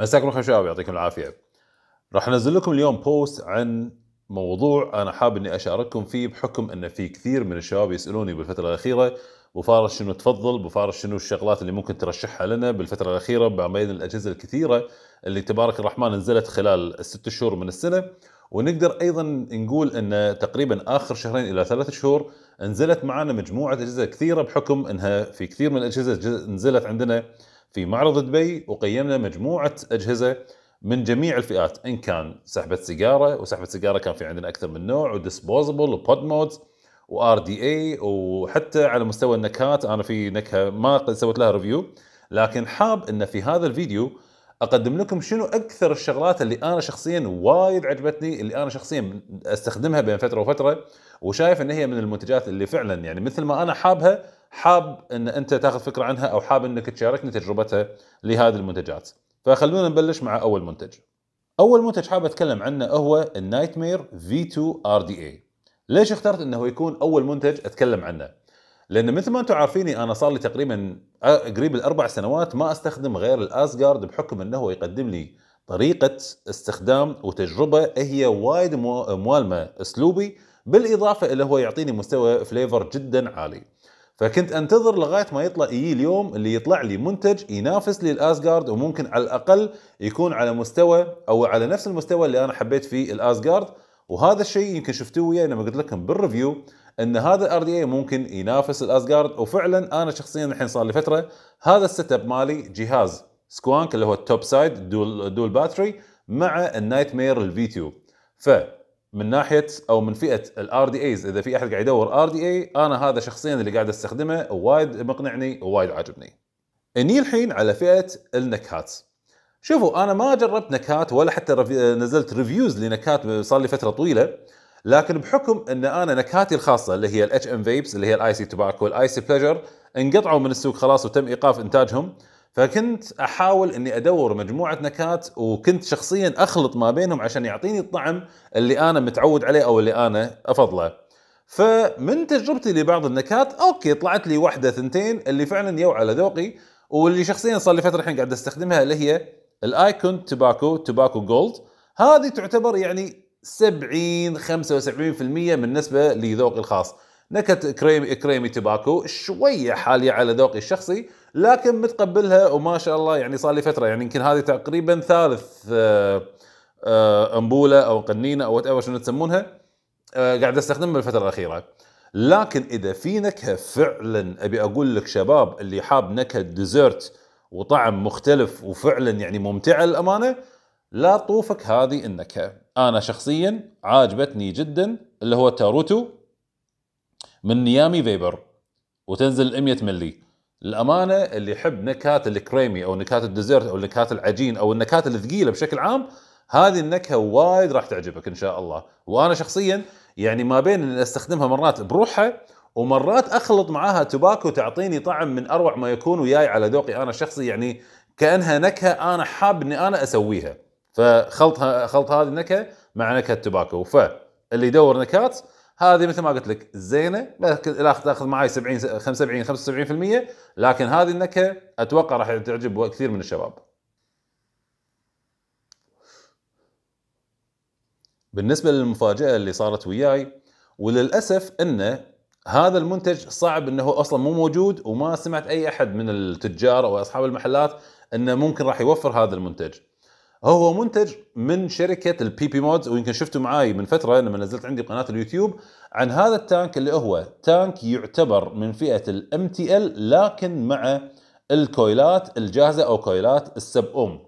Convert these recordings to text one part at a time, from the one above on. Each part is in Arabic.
مساكم الخير شباب يعطيكم العافيه راح انزل لكم اليوم بوست عن موضوع انا حاب اني اشارككم فيه بحكم ان في كثير من الشباب يسالوني بالفتره الاخيره ابو فارس شنو تفضل ابو فارس شنو الشغلات اللي ممكن ترشحها لنا بالفتره الاخيره ما بين الاجهزه الكثيره اللي تبارك الرحمن نزلت خلال الست شهور من السنه ونقدر ايضا نقول ان تقريبا اخر شهرين الى ثلاث شهور نزلت معنا مجموعه اجهزه كثيره بحكم انها في كثير من الاجهزه نزلت عندنا في معرض دبي وقيمنا مجموعه اجهزه من جميع الفئات ان كان سحبه سيجاره وسحبه سيجاره كان في عندنا اكثر من نوع وديسبوزبل وبود مودز وار دي اي وحتى على مستوى النكهات انا في نكهه ما سويت لها ريفيو لكن حاب ان في هذا الفيديو اقدم لكم شنو اكثر الشغلات اللي انا شخصيا وايد عجبتني اللي انا شخصيا استخدمها بين فتره وفتره وشايف ان هي من المنتجات اللي فعلا يعني مثل ما انا حابها حاب ان انت تاخذ فكره عنها او حاب انك تشاركني تجربتها لهذه المنتجات فخلونا نبلش مع اول منتج اول منتج حاب اتكلم عنه هو النايتمير في 2 ار دي اي ليش اخترت انه يكون اول منتج اتكلم عنه لان مثل ما انتم عارفيني انا صار لي تقريبا قريب الاربع سنوات ما استخدم غير الاسجارد بحكم انه هو يقدم لي طريقه استخدام وتجربه هي وايد موالمه اسلوبي بالاضافه الى هو يعطيني مستوى فليفر جدا عالي. فكنت انتظر لغايه ما يطلع يجي اليوم اللي يطلع لي منتج ينافس لي الاسجارد وممكن على الاقل يكون على مستوى او على نفس المستوى اللي انا حبيت فيه الاسجارد وهذا الشيء يمكن شفتوه وياي لما قلت لكم بالريفيو ان هذا الار دي اي ممكن ينافس الاسجارد وفعلا انا شخصيا الحين صار لي فتره هذا السيت اب مالي جهاز سكوانك اللي هو التوب سايد دول دول باتري مع النايت مير الفي 2 ف من ناحيه او من فئه الار دي ايز اذا في احد قاعد يدور ار دي اي انا هذا شخصيا اللي قاعد استخدمه وايد مقنعني ووايد عاجبني. اني الحين على فئه النكهات. شوفوا انا ما جربت نكهات ولا حتى نزلت ريفيوز لنكهات صار لي فتره طويله لكن بحكم ان انا نكهاتي الخاصه اللي هي الاتش ام فيبس اللي هي الاي سي توباكو سي بليجر انقطعوا من السوق خلاص وتم ايقاف انتاجهم فكنت احاول اني ادور مجموعه نكهات وكنت شخصيا اخلط ما بينهم عشان يعطيني الطعم اللي انا متعود عليه او اللي انا افضله. فمن تجربتي لبعض النكهات اوكي طلعت لي واحده ثنتين اللي فعلا يو على ذوقي واللي شخصيا صار لي فتره الحين قاعد استخدمها اللي هي الايكون توباكو توباكو جولد هذه تعتبر يعني 70 75% بالنسبه لذوقي الخاص نكهة كريمي كريمي تباكو شوية حالية على ذوقي الشخصي لكن متقبلها وما شاء الله يعني صار لي فترة يعني يمكن هذه تقريبا ثالث آآ آه، آه، أنبولة أو قنينة أو وات شنو تسمونها آه، قاعد استخدمها بالفترة الأخيرة لكن إذا في نكهة فعلا أبي أقول لك شباب اللي حاب نكهة ديزرت وطعم مختلف وفعلا يعني ممتعة للأمانة لا طوفك هذه النكهه انا شخصيا عاجبتني جدا اللي هو تاروتو من نيامي فيبر وتنزل 100 ملي الامانه اللي يحب نكهات الكريمي او نكهات الديزيرت او نكهات العجين او النكهات الثقيله بشكل عام هذه النكهه وايد راح تعجبك ان شاء الله وانا شخصيا يعني ما بين ان استخدمها مرات بروحها ومرات اخلط معاها تباكو تعطيني طعم من اروع ما يكون وياي على ذوقي انا شخصي يعني كانها نكهه انا حاب اني انا اسويها فخلط خلط هذه النكهه مع نكهه التباكو فاللي يدور نكهات هذه مثل ما قلت لك زينه تاخذ معي 70 75 75% لكن هذه النكهه اتوقع راح تعجب كثير من الشباب. بالنسبه للمفاجاه اللي صارت وياي وللاسف انه هذا المنتج صعب انه اصلا مو موجود وما سمعت اي احد من التجار او اصحاب المحلات انه ممكن راح يوفر هذا المنتج. هو منتج من شركه البي بي مودز ويمكن شفتوا معاي من فتره لما نزلت عندي قناه اليوتيوب عن هذا التانك اللي هو تانك يعتبر من فئه الام تي ال لكن مع الكويلات الجاهزه او كويلات السب ام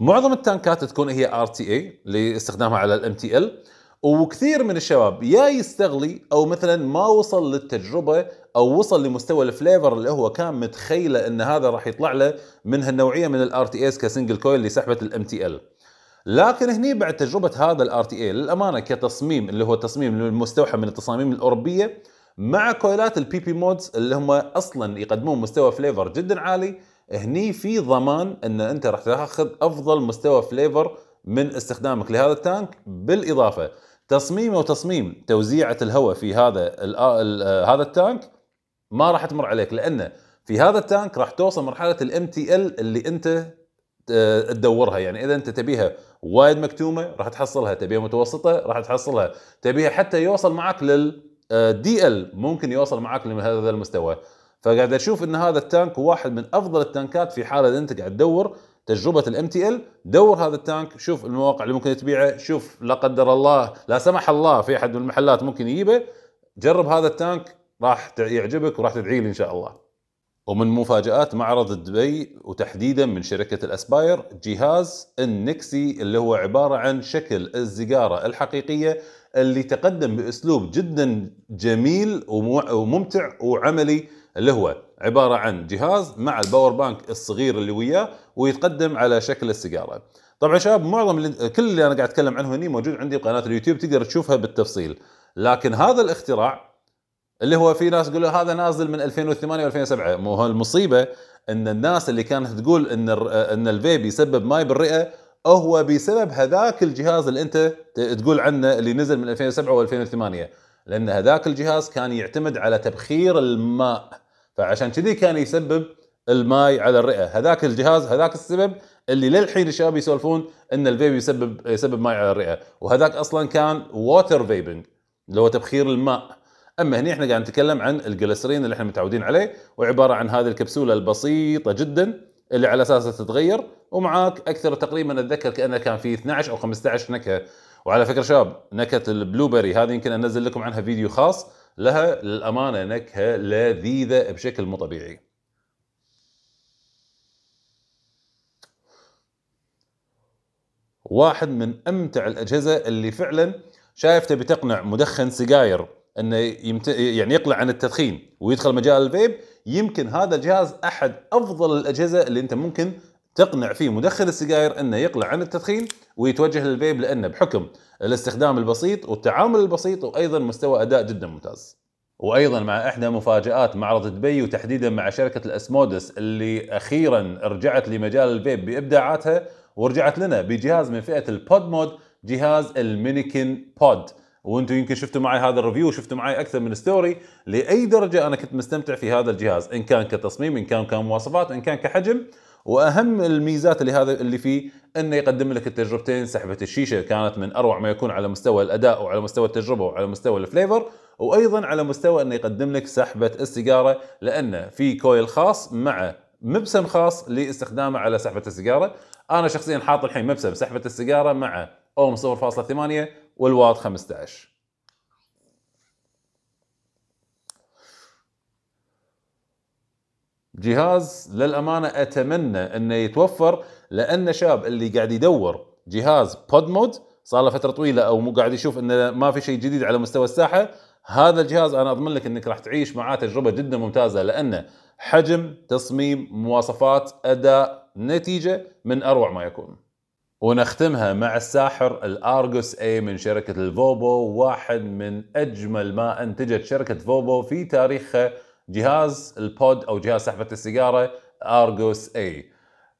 معظم التانكات تكون هي ار تي اي لاستخدامها على الام تي ال وكثير من الشباب يا يستغلي او مثلا ما وصل للتجربه او وصل لمستوى الفليفر اللي هو كان متخيله ان هذا راح يطلع له من هالنوعيه من الار تي اس كسنجل كويل اللي سحبت الام تي ال لكن هني بعد تجربه هذا الار تي اي للامانه كتصميم اللي هو تصميم المستوحى من التصاميم الاوروبيه مع كويلات البي بي مودز اللي هم اصلا يقدمون مستوى فليفر جدا عالي هني في ضمان ان انت راح تاخذ افضل مستوى فليفر من استخدامك لهذا التانك بالاضافه تصميمه وتصميم توزيعه الهواء في هذا آه، آه، هذا التانك ما راح تمر عليك لانه في هذا التانك راح توصل مرحله الام تي ال اللي انت آه، تدورها يعني اذا انت تبيها وايد مكتومه راح تحصلها تبيها متوسطه راح تحصلها تبيها حتى يوصل معك للدي ال ممكن يوصل معك لهذا المستوى فقاعد اشوف ان هذا التانك واحد من افضل التانكات في حاله انت قاعد تدور تجربه الام تي ال دور هذا التانك شوف المواقع اللي ممكن تبيعه شوف لا قدر الله لا سمح الله في احد من المحلات ممكن يجيبه جرب هذا التانك راح يعجبك وراح تدعي لي ان شاء الله ومن مفاجآت معرض دبي وتحديدا من شركة الأسباير جهاز النكسي اللي هو عبارة عن شكل الزقارة الحقيقية اللي تقدم بأسلوب جدا جميل وممتع وعملي اللي هو عباره عن جهاز مع الباور بانك الصغير اللي وياه ويتقدم على شكل السيجاره. طبعا شباب معظم اللي كل اللي انا قاعد اتكلم عنه هني موجود عندي بقناه اليوتيوب تقدر تشوفها بالتفصيل، لكن هذا الاختراع اللي هو في ناس يقولوا هذا نازل من 2008 و2007 مو المصيبه ان الناس اللي كانت تقول ان ان الفيب يسبب ماي بالرئه هو بسبب هذاك الجهاز اللي انت تقول عنه اللي نزل من 2007 و2008 لان هذاك الجهاز كان يعتمد على تبخير الماء فعشان كذي كان يسبب الماي على الرئه هذاك الجهاز هذاك السبب اللي للحين الشباب يسولفون ان الفيب يسبب يسبب ماي على الرئه وهذاك اصلا كان ووتر فيبنج اللي هو تبخير الماء اما هنا احنا قاعد نتكلم عن الجلسرين اللي احنا متعودين عليه وعباره عن هذه الكبسوله البسيطه جدا اللي على اساسها تتغير ومعاك اكثر تقريبا اتذكر كانه كان في 12 او 15 نكهه وعلى فكره شباب نكهه البلوبري هذه يمكن انزل لكم عنها فيديو خاص لها للأمانة نكهة لذيذة بشكل مو طبيعي واحد من أمتع الأجهزة اللي فعلا شايف تبي تقنع مدخن سجاير انه يمت... يعني يقلع عن التدخين ويدخل مجال الفيب يمكن هذا الجهاز احد افضل الاجهزه اللي انت ممكن تقنع فيه مدخن السجاير انه يقلع عن التدخين ويتوجه للفيب لانه بحكم الاستخدام البسيط والتعامل البسيط وايضا مستوى اداء جدا ممتاز. وايضا مع احدى مفاجات معرض دبي وتحديدا مع شركه الاسمودس اللي اخيرا رجعت لمجال الفيب بابداعاتها ورجعت لنا بجهاز من فئه البود مود جهاز المينيكن بود وانتم يمكن شفتوا معي هذا الريفيو وشفتوا معي اكثر من ستوري لاي درجه انا كنت مستمتع في هذا الجهاز ان كان كتصميم ان كان كمواصفات ان كان كحجم واهم الميزات اللي هذا اللي فيه انه يقدم لك التجربتين سحبه الشيشه كانت من اروع ما يكون على مستوى الاداء وعلى مستوى التجربه وعلى مستوى الفليفر وايضا على مستوى انه يقدم لك سحبه السيجاره لانه في كويل خاص مع مبسم خاص لاستخدامه على سحبه السيجاره انا شخصيا حاط الحين مبسم سحبه السيجاره مع اوم 0.8 والواط 15 جهاز للامانه اتمنى انه يتوفر لان شاب اللي قاعد يدور جهاز بود مود صار له فتره طويله او مو قاعد يشوف انه ما في شيء جديد على مستوى الساحه هذا الجهاز انا اضمن لك انك راح تعيش معاه تجربه جدا ممتازه لانه حجم تصميم مواصفات اداء نتيجه من اروع ما يكون ونختمها مع الساحر الارجوس اي من شركه الفوبو واحد من اجمل ما انتجت شركه فوبو في تاريخها جهاز البود او جهاز سحبه السيجاره ارجوس اي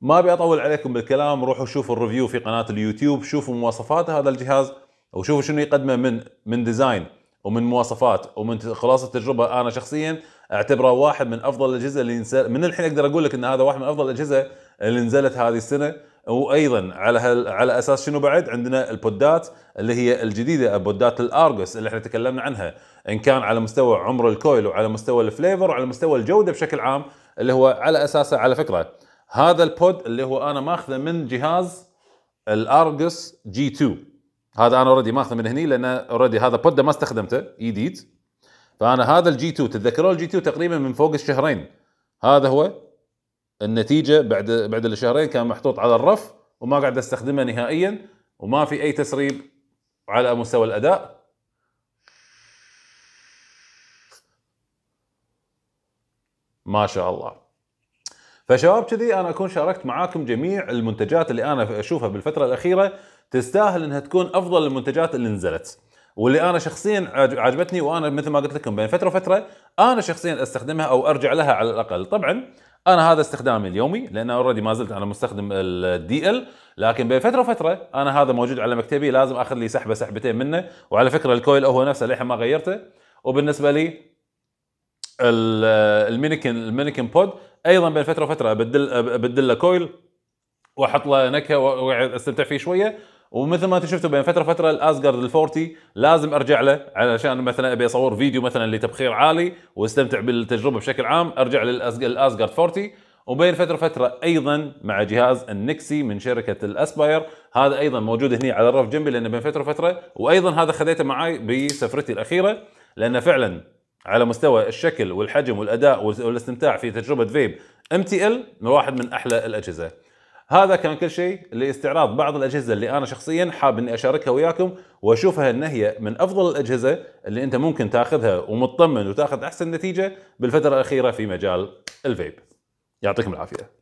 ما ابي اطول عليكم بالكلام روحوا شوفوا الريفيو في قناه اليوتيوب شوفوا مواصفات هذا الجهاز وشوفوا شنو يقدمه من من ديزاين ومن مواصفات ومن خلاصه تجربه انا شخصيا اعتبره واحد من افضل الاجهزه اللي نزل من الحين اقدر اقول لك ان هذا واحد من افضل الاجهزه اللي نزلت هذه السنه وايضا على هل على اساس شنو بعد عندنا البودات اللي هي الجديده بودات الارجوس اللي احنا تكلمنا عنها ان كان على مستوى عمر الكويل وعلى مستوى الفليفر وعلى مستوى الجوده بشكل عام اللي هو على اساسه على فكره هذا البود اللي هو انا ماخذه من جهاز الارجس جي 2 هذا انا اوريدي ماخذه من هني لان اوريدي هذا بود ما استخدمته جديد فانا هذا الجي 2 تتذكرون الجي 2 تقريبا من فوق الشهرين هذا هو النتيجه بعد بعد الشهرين كان محطوط على الرف وما قاعد استخدمه نهائيا وما في اي تسريب على مستوى الاداء ما شاء الله فشباب كذي انا اكون شاركت معاكم جميع المنتجات اللي انا اشوفها بالفتره الاخيره تستاهل انها تكون افضل المنتجات اللي نزلت واللي انا شخصيا عجبتني وانا مثل ما قلت لكم بين فتره وفتره انا شخصيا استخدمها او ارجع لها على الاقل طبعا انا هذا استخدامي اليومي لان اوريدي ما زلت انا مستخدم الدي ال لكن بين فتره وفتره انا هذا موجود على مكتبي لازم اخذ لي سحبه سحبتين منه وعلى فكره الكويل هو نفسه للحين ما غيرته وبالنسبه لي المينيكن المينيكن بود ايضا بين فتره وفتره ابدل ابدل له كويل واحط له نكهه واقعد استمتع فيه شويه ومثل ما انتم شفتوا بين فتره وفتره الاسجارد ال40 لازم ارجع له علشان مثلا ابي اصور فيديو مثلا لتبخير عالي واستمتع بالتجربه بشكل عام ارجع للاسجارد 40 وبين فتره وفتره ايضا مع جهاز النكسي من شركه الاسباير هذا ايضا موجود هنا على الرف جنبي لانه بين فتره وفتره وايضا هذا خذيته معي بسفرتي الاخيره لانه فعلا على مستوى الشكل والحجم والاداء والاستمتاع في تجربه فيب ام تي ال واحد من احلى الاجهزه هذا كان كل شيء لاستعراض بعض الاجهزه اللي انا شخصيا حاب اني اشاركها وياكم واشوفها ان هي من افضل الاجهزه اللي انت ممكن تاخذها ومطمن وتاخذ احسن نتيجه بالفتره الاخيره في مجال الفيب يعطيكم العافيه